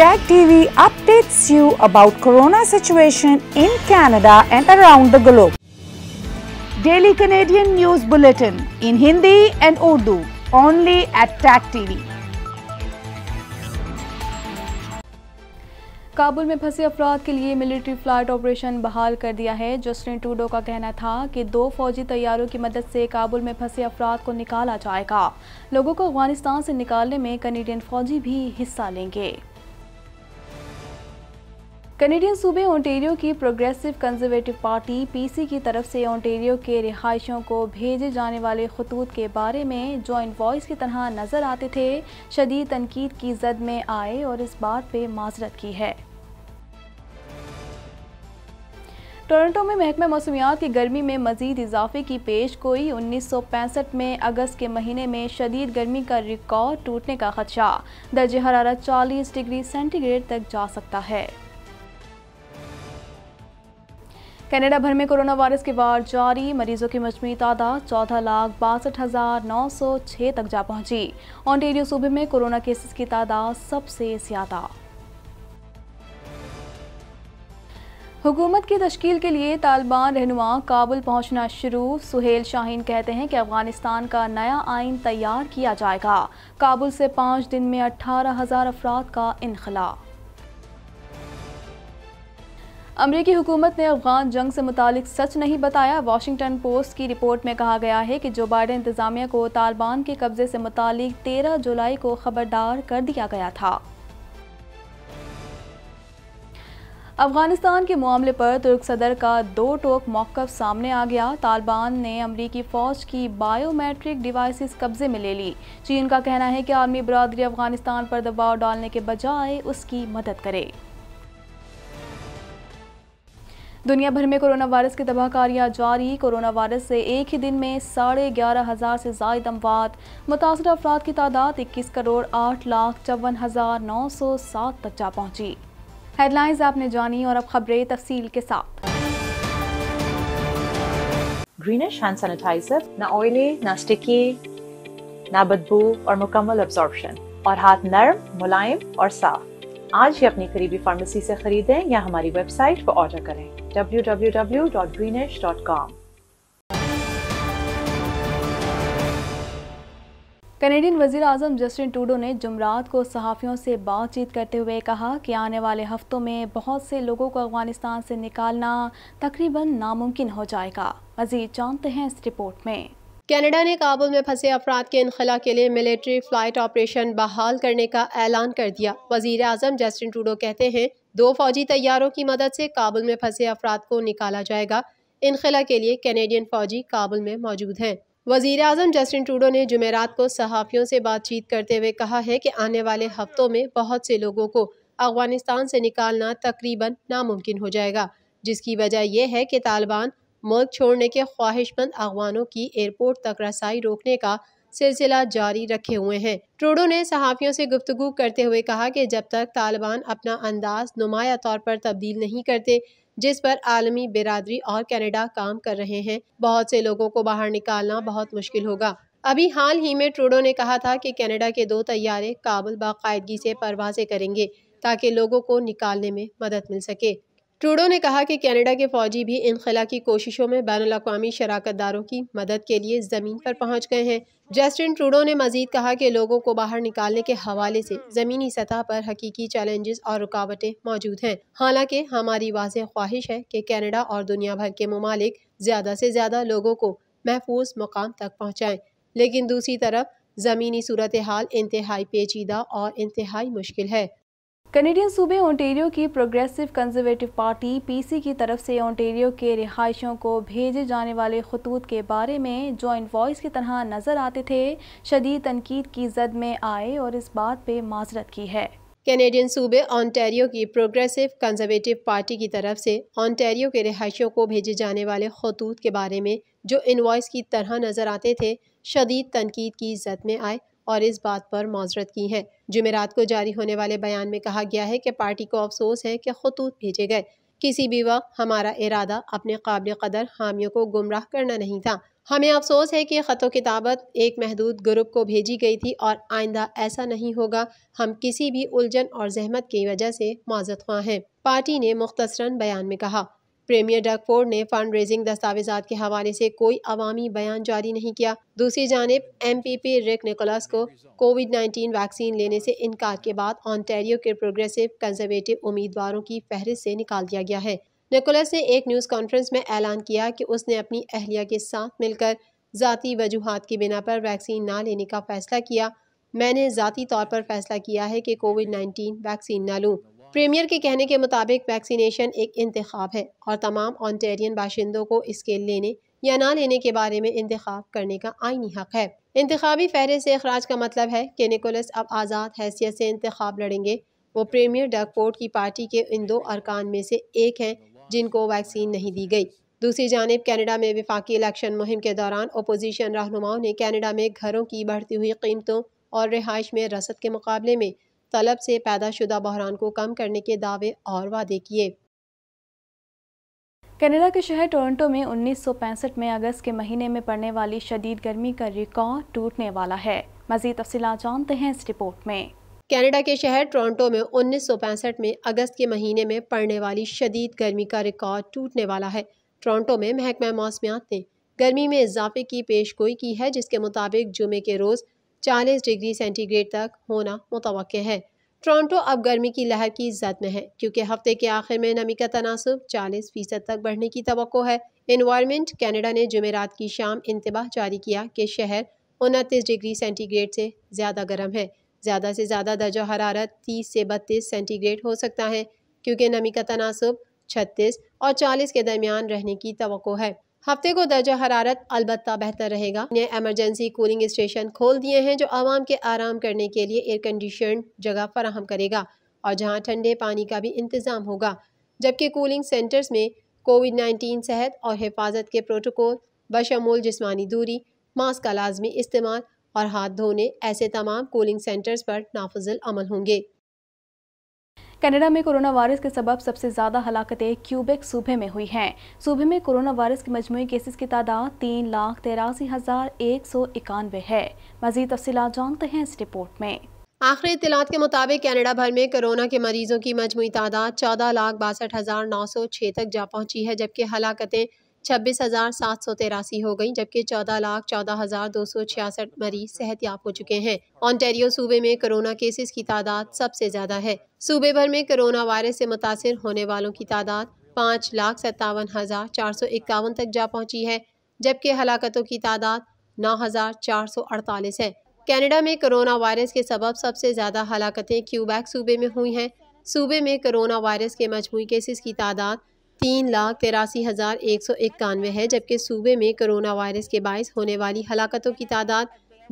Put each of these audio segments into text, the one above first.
Tag TV updates you about corona situation in Canada and around the globe. Daily Canadian News Bulletin in Hindi and Urdu only at Tag TV. Kabul में फंसे अफराद के लिए military flight operation बहाल कर दिया है Justin टूडो का कहना था कि दो फौजी तैयारों की मदद से काबुल में फंसे अफराद को निकाला जाएगा लोगों को अफगानिस्तान से निकालने में कनेडियन फौजी भी हिस्सा लेंगे कनेडियन सूबे ओंटेरियो की प्रोग्रेसिव कंजर्वेटिव पार्टी पीसी की तरफ से ओंटेरियो के रिहायशों को भेजे जाने वाले खतूत के बारे में जॉइंट वॉइस की तरह नज़र आते थे शदीद तनकीद की जद में आए और इस बात पे माजरत की है टोरंटो में महकमा मौसमियात की गर्मी में मजीद इजाफे की पेश गोई उन्नीस में अगस्त के महीने में शदीद गर्मी का रिकॉर्ड टूटने का खदशा दर्ज हरारत 40 डिग्री सेंटीग्रेड तक जा सकता है कनाडा भर में कोरोना वायरस के वार जारी मरीजों की मजमू तादाद चौदह लाख बासठ हजार नौ सौ छः तक जा पहुंची ऑन्टेरियो सूबे में कोरोना केसेस की तादाद सबसे ज़्यादा हुकूमत की तश्ील के लिए तालिबान रहनुमा काबुल पहुंचना शुरू सुहेल शाहीन कहते हैं कि अफगानिस्तान का नया आइन तैयार किया जाएगा काबुल से पाँच दिन में अट्ठारह हज़ार अफराद का इनखला अमरीकी हुकूमत ने अफगान जंग से मुतालिक सच नहीं बताया वाशिंगटन पोस्ट की रिपोर्ट में कहा गया है कि जो बाइडन इंतजामिया को तालिबान के कब्जे से मुतालिक 13 जुलाई को खबरदार कर दिया गया था अफगानिस्तान के मामले पर तुर्क सदर का दो टोक मौक़ सामने आ गया तालिबान ने अमरीकी फ़ौज की बायोमेट्रिक डिवाइसेस कब्जे में ले ली चीन का कहना है कि आर्मी बरदरी अफगानिस्तान पर दबाव डालने के बजाय उसकी मदद करे दुनिया भर में कोरोना वायरस की तबाहकारियाँ जारी कोरोना वायरस से एक ही दिन में साढ़े ग्यारह हज़ार से जायद अमवात मुतासर अफराद की तादाद इक्कीस करोड़ आठ लाख चौवन हज़ार नौ सौ सात तक जा पहुँची हेडलाइंस आपने जानी और अब खबरें तफसील के साथ ग्रीनिश हैंड सैनिटाइजर ना ऑयली ना स्टिकी ना बदबू और मुकम्मल अब्जॉर्बशन और हाथ नरम मुलायम और साफ आज ही अपनी करीबी फार्मेसी से खरीदें या हमारी वेबसाइट पर ऑर्डर करें www.greenish.com कनेडियन वजीर अजम जस्टिन टूडो ने जुमरात को सहाफ़ियों से बातचीत करते हुए कहा कि आने वाले हफ्तों में बहुत से लोगों को अफगानिस्तान से निकालना तकरीबन नामुमकिन हो जाएगा मजीद जानते हैं इस रिपोर्ट में कनाडा ने काबुल में फंसे अफराद के इनखला के लिए मिलिट्री फ़्लाइट ऑपरेशन बहाल करने का ऐलान कर दिया वजीर अजम जस्टिन ट्रूडो कहते हैं दो फौजी तैयारों की मदद से काबुल में फंसे अफराद को निकाला जाएगा इनखला के लिए कैनेडियन फौजी काबुल में मौजूद हैं वजीर अजम जस्टिन ट्रूडो ने जुमेरात को सहाफ़ियों से बातचीत करते हुए कहा है कि आने वाले हफ्तों में बहुत से लोगों को अफगानिस्तान से निकालना तकरीबन नामुमकिन हो जाएगा जिसकी वजह यह है कि तालिबान मुल्क छोड़ने के ख्वाहिशमंद अफवानों की एयरपोर्ट तक रसाई रोकने का सिलसिला जारी रखे हुए हैं ट्रूडो ने सहाफ़ियों से गुफ्तु करते हुए कहा कि जब तक तालिबान अपना अंदाज नुमाया तौर पर तब्दील नहीं करते जिस पर आलमी बिरादरी और कनाडा काम कर रहे हैं बहुत से लोगों को बाहर निकालना बहुत मुश्किल होगा अभी हाल ही में ट्रूडो ने कहा था कि कनाडा के दो तैयारे काबुल बाकायदगी से परवाजें करेंगे ताकि लोगों को निकालने में मदद मिल सके ट्रूडो ने कहा कि कनाडा के फौजी भी इनखला की कोशिशों में बैन अवी शराकत दारों की मदद के लिए ज़मीन पर पहुँच गए हैं जस्टिन ट्रूडो ने मजीद कहा कि लोगों को बाहर निकालने के हवाले से ज़मीनी सतह पर हकीकी चैलेंजेस और रुकावटें मौजूद हैं हालांकि हमारी वाज ख्वाहिश है कि कनाडा और दुनिया भर के ममालिक ज़्यादा से ज़्यादा लोगों को महफूज मकाम तक पहुँचाएँ लेकिन दूसरी तरफ ज़मीनी सूरत हाल इंतहाई पेचीदा और इंतहाई मुश्किल है कनेडियन सूबे ओंटेरियो की प्रोग्रेसिव कंजर्वेटिव पार्टी पीसी की तरफ से ओंटेरियो के रिहायशों को भेजे जाने वाले खतूत के बारे में जो वॉइस की तरह नज़र आते थे शदीद तनकीद की जद में आए और इस बात पे माजरत की है कैनेडियन सूबे ऑनटेरियो की प्रोग्रेसिव कंजर्वेटिव पार्टी की तरफ से ऑनटेरियो के रिहायशियों को भेजे जाने वाले खतूत के बारे में जो इन्वॉइस की तरह नज़र आते थे शदीद तनकीद की जद में आए और इस बात पर माजरत की है जुमेरात को जारी होने वाले बयान में कहा गया है कि पार्टी को अफसोस है कि खतूत भेजे गए किसी भी वक्त हमारा इरादा अपने काबिल कदर हामियों को गुमराह करना नहीं था हमें अफसोस है कि ख़तों किताबत एक महदूद ग्रुप को भेजी गई थी और आइंदा ऐसा नहीं होगा हम किसी भी उलझन और जहमत की वजह से माजत हुआ हैं पार्टी ने मुख्तसरा बयान में कहा प्रीमियर डग फोर्ड ने फंड रेजिंग दस्तावेजा के हवाले से कोई अवामी बयान जारी नहीं किया दूसरी जानब M P P Rick Nicholas को कोविड नाइन्टीन वैक्सीन लेने से इनकार के बाद ऑनटेरियो के प्रोग्रेसिव कंजर्वेटिव उम्मीदवारों की फहरिस्त से निकाल दिया गया है निकोलस ने एक न्यूज़ कॉन्फ्रेंस में ऐलान किया कि उसने अपनी अहलिया के साथ मिलकर ज़ाती वजूहत की बिना पर वैक्सीन ना लेने का फ़ैसला किया मैंने ज़ाती तौर पर फ़ैसला किया है कि कोविड नाइन्टीन वैक्सीन ना लूँ प्रीमियर के कहने के मुताबिक वैक्सीनेशन एक इंतखब है और तमाम ऑनटेरियन बाशिंदों को इसके लेने या ना लेने के बारे में इंतखब करने का आइनी हक है इंतबी फहरे से अखराज का मतलब है कि निकोलस अब आज़ाद हैसियत से इंतखब लड़ेंगे वो प्रीमियर डकपोर्ट की पार्टी के इन दो अरकान में से एक हैं जिनको वैक्सीन नहीं दी गई दूसरी जानब कैनेडा में विफाकी इलेक्शन मुहिम के दौरान अपोजिशन रहनुमाओं ने कैनेडा में घरों की बढ़ती हुई कीमतों और रिहाइश में रसद के मुकाबले में तलब से पैदाशुदा बहरान को कम करने के दावे और वादे किए कनाडा के शहर टोरंटो में 1965 में अगस्त के महीने में पड़ने वाली शदीद गर्मी का रिकॉर्ड टूटने वाला है मजीद तफसीला जानते हैं इस रिपोर्ट में कनाडा के शहर टोरंटो में 1965 में अगस्त के महीने में पड़ने वाली शदीद गर्मी का रिकॉर्ड टूटने वाला है टोरंटो में महकमा मौसमियात ने गर्मी में इजाफे की पेश गोई की है जिसके मुताबिक जुमे के रोज़ 40 डिग्री सेंटीग्रेड तक होना मुतव है टोरंटो अब गर्मी की लहर की जद में है क्योंकि हफ्ते के आखिर में नमी का तनासब 40 फीसद तक बढ़ने की तो है इन्वायरमेंट कैनेडा ने जुमेरात की शाम इंतबाह जारी किया कि शहर उनतीस डिग्री सेंटीग्रेड से ज़्यादा गर्म है ज़्यादा से ज़्यादा दर्जा हरारत तीस से बत्तीस सेंटीग्रेड हो सकता है क्योंकि नमी का तनासब छत्तीस और चालीस के दरमियान रहने की तो है हफ्ते को दर्जा हरारत अलबत् बेहतर रहेगा नए एमरजेंसी कूलिंग स्टेशन खोल दिए हैं जो आवाम के आराम करने के लिए एयर कंडीशन जगह फराहम करेगा और जहाँ ठंडे पानी का भी इंतज़ाम होगा जबकि कूलिंग सेंटर्स में कोविड नाइन्टीन सेहत और हिफाजत के प्रोटोकॉल बशमूल जिसमानी दूरी मास्क का लाजमी इस्तेमाल और हाथ धोने ऐसे तमाम कूलिंग सेंटर्स पर नाफजल अमल होंगे कनाडा में कोरोना वायरस के सबब सबसे ज्यादा हलाकतें क्यूबेक सूबे में हुई हैं सूबे में कोरोना वायरस के मजमू केसेस की तादाद तीन लाख तेरासी हजार एक सौ इक्यानवे है मजीद तफसी जानते हैं इस रिपोर्ट में आखिरी इतलात के मुताबिक कनाडा भर में कोरोना के मरीजों की मजमू तादाद चौदह लाख बासठ हज़ार नौ सौ छः तक जा पहुंची है जबकि हलाकतें छब्बीस हज़ार सात सौ तिरासी हो गई जबकि चौदह लाख चौदह हज़ार दो सौ छियासठ मरीज याब हो चुके हैं ऑन्टेरियो सूबे में कोरोना केसेस की तादाद सबसे ज़्यादा है सूबे भर में कोरोना वायरस से मुतासर होने वालों की तादाद पाँच लाख सत्तावन हज़ार चार सौ इक्यावन तक जा पहुंची है जबकि हलाकतों की तादाद नौ हज़ार चार सौ अड़तालीस है कनाडा में कोरोना वायरस के सबब सबसे ज़्यादा हलाकतें क्यूबैक सूबे में हुई हैं सूबे में कोरोना वायरस के मजमू केसेस की तादाद तीन लाख तिरासी हज़ार एक सौ इक्यानवे है जबकि सूबे में कोरोना वायरस के बायस होने वाली हलाकतों की तादाद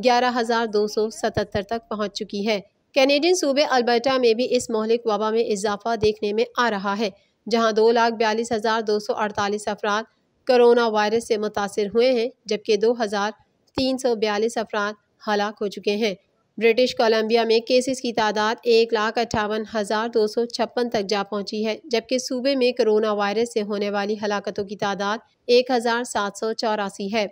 ग्यारह हज़ार दो सौ सतहत्तर तक पहुँच चुकी है कैनेडियन सूबे अल्बर्टा में भी इस मोहलिक वबा में इजाफा देखने में आ रहा है जहाँ दो लाख बयालीस हज़ार दो सौ अड़तालीस अफराद करोना वायरस से मुतासर हुए हैं जबकि दो हज़ार तीन सौ बयालीस अफराद हलाक हो चुके हैं ब्रिटिश कोलंबिया में केसेस की तादाद एक लाख अट्ठावन हज़ार दो सौ छप्पन तक जा पहुंची है जबकि सूबे में कोरोना वायरस से होने वाली हलाकतों की तादाद एक हज़ार सात सौ चौरासी है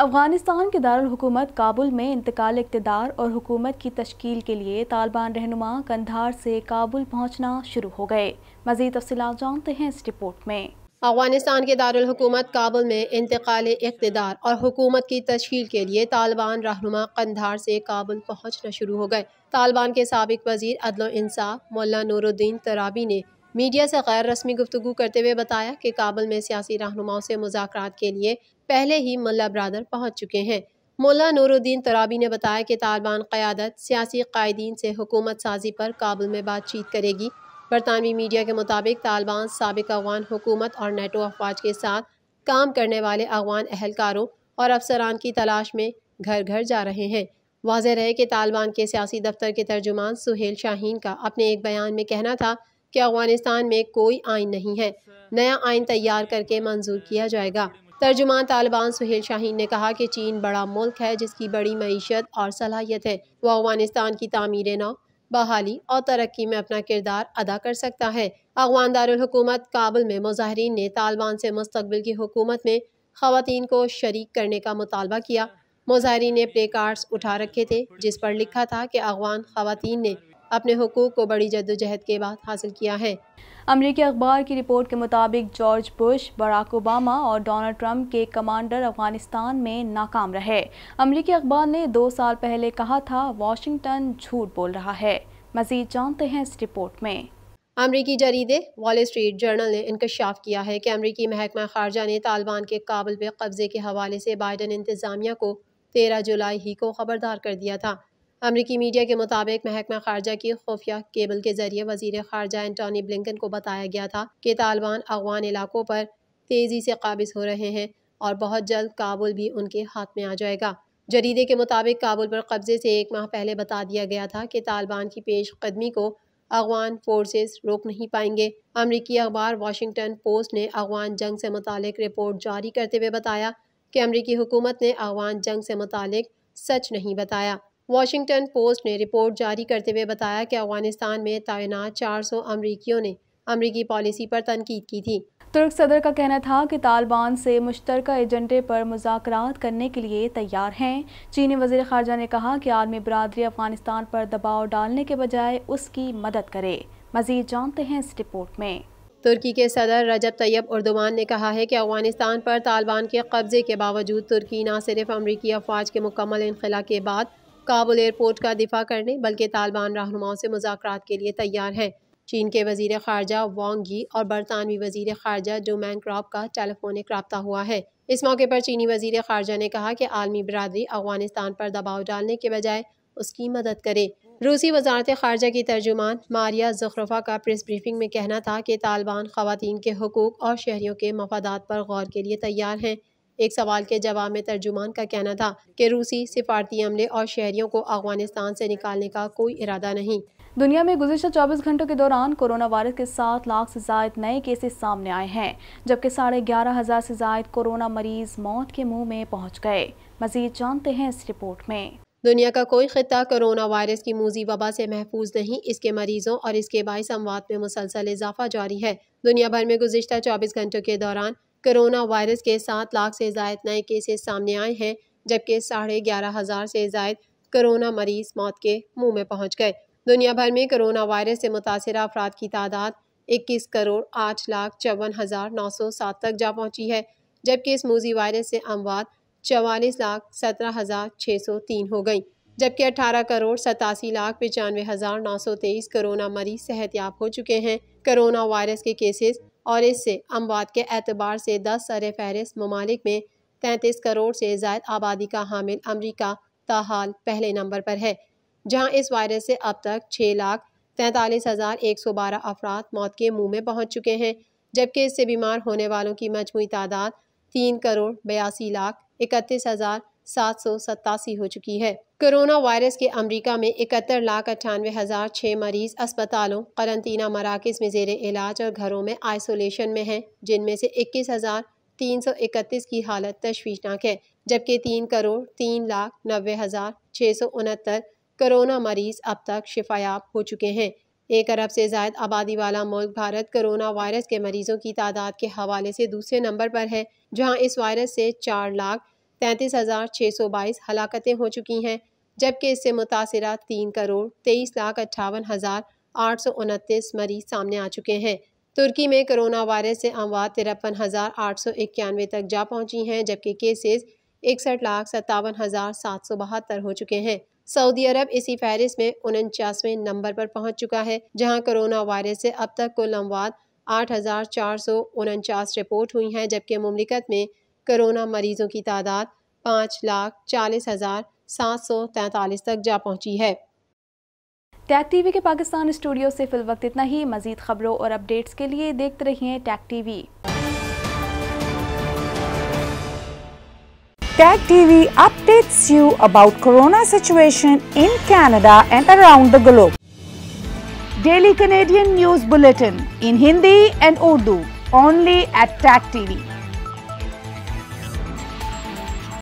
अफगानिस्तान के दारकूमत काबुल में इंतकाल इकतदार और हुकूमत की तश्कील के लिए तालिबान रहनुमा कंधार से काबुल पहुंचना शुरू हो गए मज़ीद तफसी जानते हैं इस रिपोर्ट में अफगानिस्तान के दारकूमत काबुल में इंतकाल इकतदार और हुकूमत की तश्ील के लिए तालिबान रहनुमा कंधार से काबुल पहुँचना शुरू हो गए तालिबान के सबक वजीर अदल इंसाफ मौला नूरुद्दीन तराबी ने मीडिया से गैर रस्मी गुफ्तु करते हुए बताया कि काबुल में सियासी रहनुमाओं से मुजाकर के लिए पहले ही मुला बरदर पहुँच चुके हैं मौला नूरुद्दीन तराबी ने बताया कि तालिबान क़्यादत सियासी कायदीन से हुकूमत साजी पर काबुल में बातचीत करेगी बरतानवी मीडिया के मुताबिक तालिबान सबक अफगान हुकूमत और नेटो अफवाज के साथ काम करने वाले अफगान अहलकारों और अफसरान की तलाश में घर घर जा रहे हैं वाज रहे कि तालिबान के सियासी दफ्तर के तर्जुमान सुहेल शाहीन का अपने एक बयान में कहना था कि अफगानिस्तान में कोई आइन नहीं है नया आइन तैयार करके मंजूर किया जाएगा तर्जुमान तालिबान सुहेल शाहीन ने कहा कि चीन बड़ा मुल्क है जिसकी बड़ी मीशत और सलाहियत है वह अफगानिस्तान की तमीर नौ बहाली और तरक्की में अपना किरदार अदा कर सकता है अफगान दारकूमत काबुल में मुजाहरीन ने तालिबान से मुस्तबिल की हुकूमत में खातन को शरीक करने का मुतालबा किया मुजाहरीन ने प्ले कार्ड्स उठा रखे थे जिस पर लिखा था कि अफगान खातन ने अपने हकूक़ को बड़ी जद्दोजहद के बाद हासिल किया है अमरीकी अखबार की रिपोर्ट के मुताबिक जॉर्ज बुश बराक ओबामा और डोनाल्ड ट्रंप के कमांडर अफगानिस्तान में नाकाम रहे अमरीकी अखबार ने दो साल पहले कहा था वाशिंगटन झूठ बोल रहा है मजीद जानते हैं इस रिपोर्ट में अमरीकी जरीदे वॉल स्ट्रीट जर्नल ने इंकशाफ किया है कि अमरीकी महकमा खारजा ने तालिबान के काबुल पे कब्ज़े के हवाले से बाइडन इंतज़ामिया को तेरह जुलाई ही को खबरदार कर दिया था अमरीकी मीडिया के मुताबिक महकमा खारजा की खुफिया केबल के जरिए वजीर खारजा एंटोनी ब्लिंकन को बताया गया था कि तालिबान अफगान इलाकों पर तेज़ी से काबिज हो रहे हैं और बहुत जल्द काबुल भी उनके हाथ में आ जाएगा जरीदे के मुताबिक काबुल पर कब्ज़े से एक माह पहले बता दिया गया था कि तालिबान की पेश कदमी को अफगान फोर्सेस रोक नहीं पाएंगे अमरीकी अखबार वाशिंगटन पोस्ट ने अफगान जंग से मुतक रिपोर्ट जारी करते हुए बताया कि अमरीकी हुकूमत ने अफगान जंग से मुतक सच नहीं बताया वाशिंगटन पोस्ट ने रिपोर्ट जारी करते हुए बताया कि अफगानिस्तान में तैनात 400 अमरीकियों ने अमरीकी पॉलिसी पर तनकीद की थी तुर्क सदर का कहना था कि तालिबान से मुश्तर एजेंडे पर मुजात करने के लिए तैयार हैं चीनी वजीर खारजा ने कहा कि आर्मी बरदरी अफगानिस्तान पर दबाव डालने के बजाय उसकी मदद करे मजीद जानते हैं इस रिपोर्ट में तुर्की के सदर रजब तैयब उर्दवान ने कहा है कि अफगानिस्तान पर तालिबान के कब्ज़े के बावजूद तुर्की न सिर्फ अमरीकी अफवाज के मुकम्मल इनखला के बाद काबुल एयरपोर्ट का दिफा करने बल्कि तालिबान रहनुमाओं से मुजात के लिए तैयार हैं चीन के वजीर खारजा वांग यी और बरतानवी वजीर खारजा डोमैन क्रॉप का टेलीफोनिक रबता हुआ है इस मौके पर चीनी वजीर खारजा ने कहा कि आलमी बरदरी अफगानिस्तान पर दबाव डालने के बजाय उसकी मदद करे रूसी वजारत खारजा की तर्जुमान मारिया जखरफा का प्रेस ब्रीफिंग में कहना था कि तालिबान खवतिन के हकूक़ और शहरीों के मफादात पर गौर के लिए तैयार हैं एक सवाल के जवाब में तर्जुमान का कहना था कि रूसी सिफारती अमले और शहरियों को अफगानिस्तान से निकालने का कोई इरादा नहीं दुनिया में गुजशत 24 घंटों के दौरान कोरोना वायरस के सात लाख से जायद नए केसेस सामने आए हैं जबकि साढ़े ग्यारह हजार से जायद कोरोना मरीज मौत के मुंह में पहुंच गए मजीद जानते हैं इस रिपोर्ट में दुनिया का कोई खत्ता कोरोना वायरस की मूजी वबा से महफूज नहीं इसके मरीजों और इसके बाईस अमवात में मुसलसल इजाफा जारी है दुनिया भर में गुजशत चौबीस घंटों के दौरान कोरोना वायरस के सात लाख से जायद नए केसेस सामने आए हैं जबकि साढ़े ग्यारह हज़ार से जायद कोरोना मरीज मौत के मुंह में पहुंच गए दुनिया भर में कोरोना वायरस से मुतासर अफराद की तादाद 21 करोड़ आठ लाख चौवन हज़ार नौ सौ सात तक जा पहुंची है जबकि इस मूजी वायरस से अमवात चवालीस लाख सत्रह हज़ार छः सौ तीन हो गई जबकि अठारह करोड़ सतासी लाख पचानवे हज़ार नौ सौ तेईस कोरोना मरीज याब हो चुके हैं कोरोना वायरस के केसेस और इससे अमवात के एतबार से दस सर फहरिस्त ममालिक में तैंतीस करोड़ से जायद आबादी का हामिल अमरीका ताहाल पहले नंबर पर है जहाँ इस वायरस से अब तक छः लाख तैंतालीस हज़ार एक सौ बारह अफराद मौत के मुँह में पहुँच चुके हैं जबकि इससे बीमार होने वालों की मजमू तादाद तीन करोड़ बयासी लाख इकतीस हज़ार सात सौ सतासी हो चुकी है कोरोना वायरस के अमेरिका में इकहत्तर लाख अट्ठानवे हज़ार छः मरीज अस्पतालों करंतना मराकज़ में जेर इलाज और घरों में आइसोलेशन में हैं जिनमें से इक्कीस हज़ार तीन सौ इकतीस की हालत तशवीशनाक है जबकि तीन करोड़ तीन लाख नबे हज़ार छः सौ उनहत्तर कोरोना मरीज अब तक शिफायाब हो चुके हैं एक अरब से ज्यादा आबादी वाला मुल्क भारत कोरोना वायरस के मरीजों की तादाद के हवाले से दूसरे नंबर पर है जहां इस वायरस से चार लाख तैंतीस हज़ार छः सौ बाईस हलाकतें हो चुकी हैं जबकि इससे मुतासर तीन करोड़ तेईस लाख अट्ठावन हज़ार आठ सौ उनतीस मरीज सामने आ चुके हैं तुर्की में करोना वायरस से अमवात तिरपन हज़ार आठ सौ इक्यानवे तक जा पहुंची हैं जबकि केसेस इकसठ लाख सत्तावन हज़ार सात सौ बहत्तर हो चुके हैं सऊदी अरब इसी फहरिस्त में उनचासवें नंबर पर पहुंच चुका है जहां कोरोना वायरस से अब तक कुल अमवात आठ हज़ार चार सौ उनचास रिपोर्ट हुई हैं जबकि ममलिकत में कोरोना मरीजों की तादाद पाँच लाख चालीस हज़ार सात सौ तैंतालीस तक जा पहुंची है टैग टीवी के पाकिस्तान स्टूडियो से फिल वक्त इतना ही मजीद खबरों और अपडेट्स के लिए देखते रहिए Tag TV Tag TV updates you about corona situation in Canada and around the globe. Daily Canadian news bulletin in Hindi and Urdu only at Tag TV.